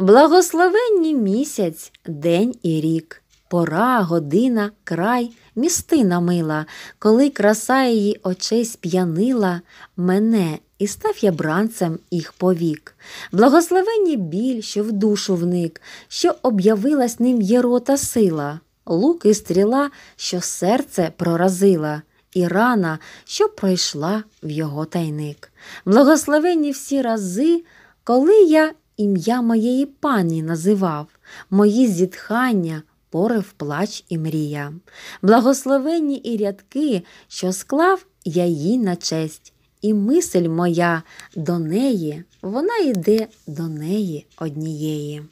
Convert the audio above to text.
Благословенні місяць, день і рік, пора, година, край, містина мила, коли краса її очей сп'янила мене і став я бранцем їх повік. Благословенні біль, що в душу вник, що об'явилась ним єрота сила, лук і стріла, що серце проразила. І рана, що пройшла в його тайник. Благословенні всі рази, коли я ім'я моєї пані називав, мої зітхання, порив плач і мрія. Благословенні і рядки, що склав я їй на честь, і мисль моя до неї, вона йде до неї однієї.